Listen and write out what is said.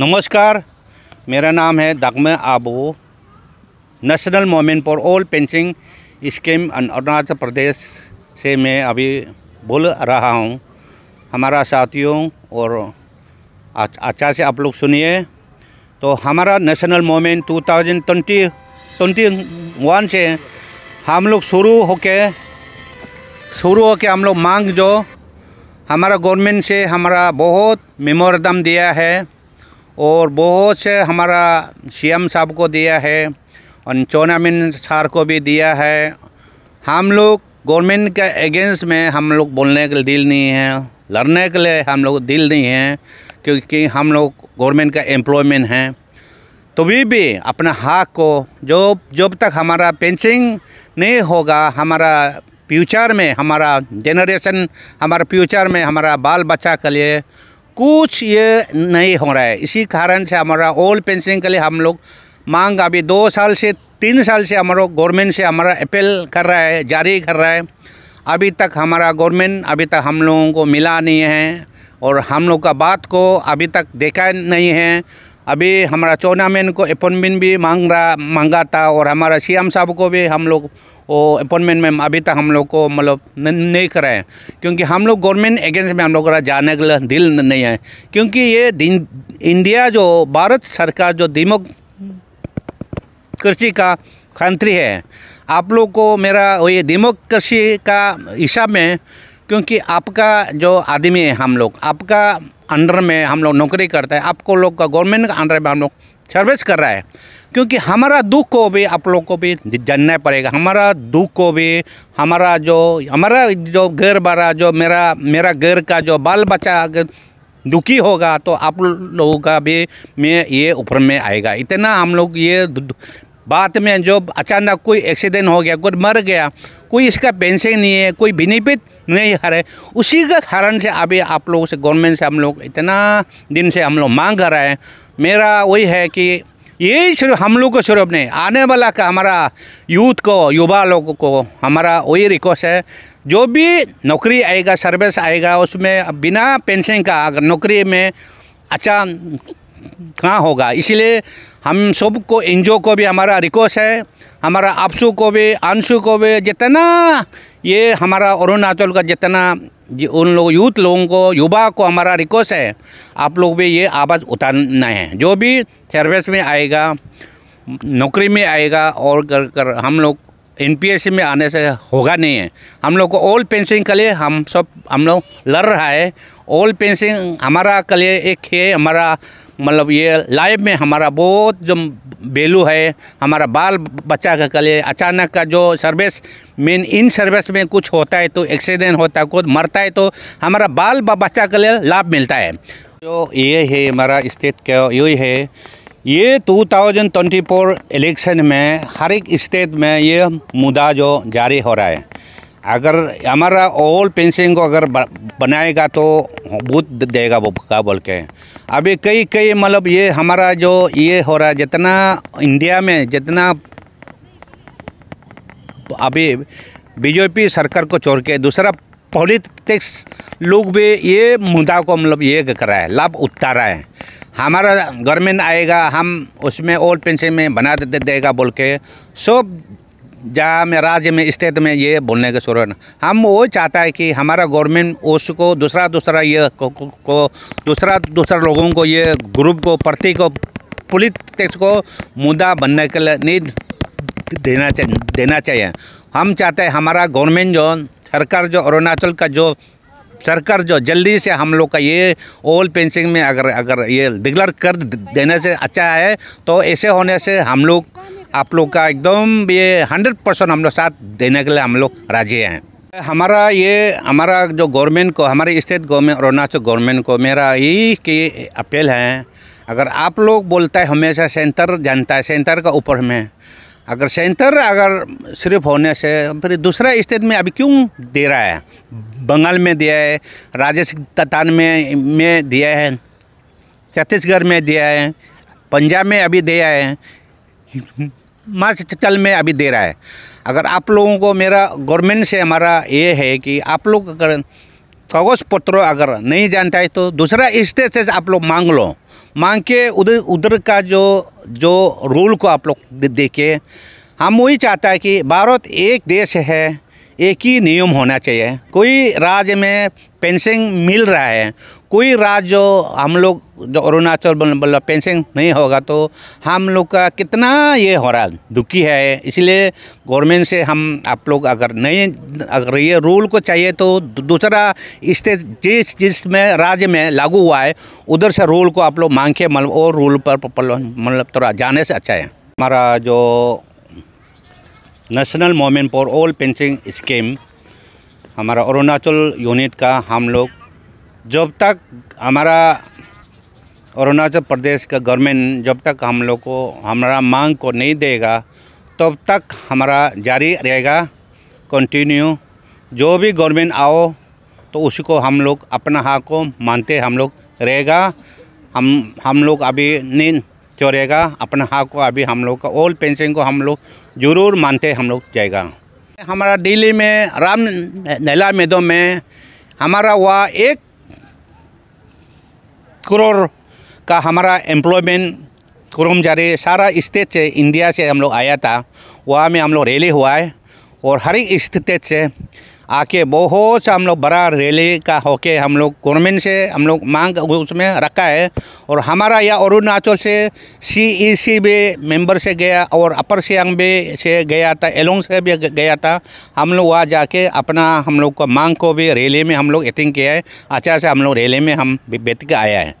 नमस्कार मेरा नाम है Dagme Abo national moment for all pension scheme Arunachal Pradesh से मैं अभी बोल रहा हूँ हमारा साथियों और अच्छा से आप लोग सुनिए तो हमारा नेशनल मोमेंट 2020 वन से हम लोग शुरू होके शुरू होके हम लोग मांग जो हमारा गवर्नमेंट से हमारा बहुत मेमोरदम दिया है और बहुत से हमारा सीएम साहब को दिया है और चौनामिन सार को भी दिया है हम लोग गवर्नमेंट के अगेंस्ट में हम लोग बोलने के लिए दिल नहीं है लड़ने के लिए हम लोग दिल नहीं है क्योंकि हम लोग गवर्नमेंट का एम्प्लॉयमेंट हैं तो भी भी अपना हक को जो जब तक हमारा पेंशन नहीं होगा हमारा फ्यूचर में हमारा जनरेशन हमारा फ्यूचर में हमारा बाल बच्चा के लिए कुछ ये नहीं हो रहा है इसी कारण से हमारा ओल्ड पेंशन के लिए हम लोग मांग अभी दो साल से तीन साल से हमारा गवर्नमेंट से हमारा अपील कर रहा है जारी कर रहा है अभी तक हमारा गवर्नमेंट अभी तक हम लोगों को मिला नहीं है और हम लोग का बात को अभी तक देखा नहीं है अभी हमारा टूर्नामेंट को अपॉइंटमेंट भी मांग रहा मांगा था और हमारा सी एम साहब को भी हम लोग वो अपॉइंटमेंट में अभी तक हम लोग को मतलब नहीं कराए क्योंकि हम लोग गवर्नमेंट एगेंस्ट में हम लोग का जाने के लिए दिल नहीं है क्योंकि ये इंडिया जो भारत सरकार जो दिमक कृषि का कंट्री है आप लोग को मेरा ये दिमक कृषि का हिसाब में क्योंकि आपका जो आदमी है हम लोग आपका अंडर में हम लोग नौकरी करते हैं आपको लोग का गवर्नमेंट का अंडर में हम लोग सर्विस कर रहा है क्योंकि हमारा दुख को भी आप लोग को भी जानना पड़ेगा हमारा दुख को भी हमारा जो हमारा जो घर बारा जो मेरा मेरा घर का जो बाल बच्चा दुखी होगा तो आप लोगों का भी मैं ये ऊपर में आएगा इतना हम लोग ये बात में जो अचानक कोई एक्सीडेंट हो गया कोई मर गया कोई इसका पेंशन नहीं है कोई बेनिफिट नहीं हारे उसी के कारण से अभी आप लोगों से गवर्नमेंट से हम लोग इतना दिन से हम लोग मांग कर रहे हैं मेरा वही है कि यही सिर्फ हम लोग को सिर्फ नहीं आने वाला का हमारा यूथ को युवा लोगों को हमारा वही रिक्वेस्ट है जो भी नौकरी आएगा सर्विस आएगा उसमें बिना पेंशन का अगर नौकरी में अच्छा कहाँ होगा इसलिए हम सबको एन को भी हमारा रिक्वेस्ट है हमारा आपसू को भी आंशु को भी जितना ये हमारा अरुणाचल का जितना उन लोग यूथ लोगों को युवा को हमारा रिक्वेस्ट है आप लोग भी ये आवाज़ उतारना है जो भी सर्विस में आएगा नौकरी में आएगा और कर, कर हम लोग एन में आने से होगा नहीं है हम लोग को ओल्ड पेंशन के लिए हम सब हम लोग लड़ रहा है ओल्ड पेंशन हमारा के लिए एक है हमारा मतलब ये लाइफ में हमारा बहुत जो वैल्यू है हमारा बाल बच्चा का कले अचानक का जो सर्विस मेन इन सर्विस में कुछ होता है तो एक्सीडेंट होता है कुछ मरता है तो हमारा बाल बच्चा के लिए लाभ मिलता है जो ये है हमारा स्टेट का यही है ये 2024 इलेक्शन में हर एक स्टेट में ये मुद्दा जो जारी हो रहा है अगर हमारा ओल पेंशन को अगर बनाएगा तो बहुत देगा वो का बोल के अभी कई कई मतलब ये हमारा जो ये हो रहा है जितना इंडिया में जितना अभी बीजेपी सरकार को छोड़ के दूसरा पॉलिटिक्स लोग भी ये मुद्दा को मतलब ये कर रहा है लाभ उठा रहा है हमारा गवर्नमेंट आएगा हम उसमें ओल्ड पेंशन में बना दे देगा बोल के सब जहाँ में राज्य में स्थित में ये बोलने के है हम वो चाहता है कि हमारा गवर्नमेंट उसको दूसरा दूसरा ये को, को, को दूसरा दूसरा लोगों को ये ग्रुप को प्रति को पुलिस को मुद्दा बनने के लिए नहीं देना चाहिए देना चाहिए हम चाहते हैं हमारा गवर्नमेंट जो सरकार जो अरुणाचल का जो सरकार जो जल्दी से हम लोग का ये ओल्ड पेंशन में अगर अगर ये डिक्लेयर कर देने से अच्छा है तो ऐसे होने से हम लोग आप लोग का एकदम ये हंड्रेड परसेंट हम लोग साथ देने के लिए हम लोग राजी हैं हमारा ये हमारा जो गवर्नमेंट को हमारे स्टेट गवर्नमेंट अरुणाचल गवर्नमेंट को मेरा यही की अपील है अगर आप लोग बोलता है हमेशा सेंटर जानता है सेंटर का ऊपर में अगर सेंटर अगर सिर्फ होने से फिर दूसरा स्टेट में अभी क्यों दे रहा है बंगाल में दिया है राजस्थान में में दिया है छत्तीसगढ़ में दिया है पंजाब में अभी दिया है मार्च चल में अभी दे रहा है अगर आप लोगों को मेरा गवर्नमेंट से हमारा ये है कि आप लोग अगर कागज़ पत्र अगर नहीं जानता है तो दूसरा स्टेट से आप लोग मांग लो मांग के उधर उधर का जो जो रूल को आप लोग देखे हम वही चाहता है कि भारत एक देश है एक ही नियम होना चाहिए कोई राज्य में पेंशन मिल रहा है कोई राज्य जो हम लोग जो अरुणाचल मतलब पेंशन नहीं होगा तो हम लोग का कितना ये हो रहा है दुखी है इसलिए गवर्नमेंट से हम आप लोग अगर नहीं अगर ये रूल को चाहिए तो दूसरा स्टेट जिस जिस में राज्य में लागू हुआ है उधर से रूल को आप लोग मांग के मतलब और रूल पर मतलब थोड़ा जाने से अच्छा है हमारा जो national moment for all pension scheme हमारा अरुणाचल यूनिट का हम लोग जब तक हमारा अरुणाचल प्रदेश का गवर्नमेंट जब तक हम लोग को हमारा मांग को नहीं देगा तब तक हमारा जारी रहेगा कंटिन्यू जो भी गवर्नमेंट आओ तो उसको हम लोग अपना हक को मानते हम लोग रहेगा हम हम लोग अभी नहीं चोरेगा अपना हक को अभी हम लोग का ओल्ड पेंशन को हम लोग जरूर मानते हम लोग जाएगा हमारा दिल्ली में राम लीला मैदो में हमारा हुआ एक करोड़ का हमारा एम्प्लॉयमेंट कर्मचारी सारा स्टेट से इंडिया से हम लोग आया था वहाँ में हम लोग रैली हुआ है और हर एक स्टेट से आके बहुत सा हम लोग बड़ा रैली का होके हम लोग गवर्नमेंट से हम लोग मांग उसमें रखा है और हमारा यह अरुणाचल से सी ई सी भी मेंबर से गया और अपर सियांग भी से गया था एलोंग से भी गया था हम लोग वहाँ जाके अपना हम लोग का मांग को भी रैली में हम लोग एटिंग किया है अच्छा से हम लोग रैली में हम बैठ के आया है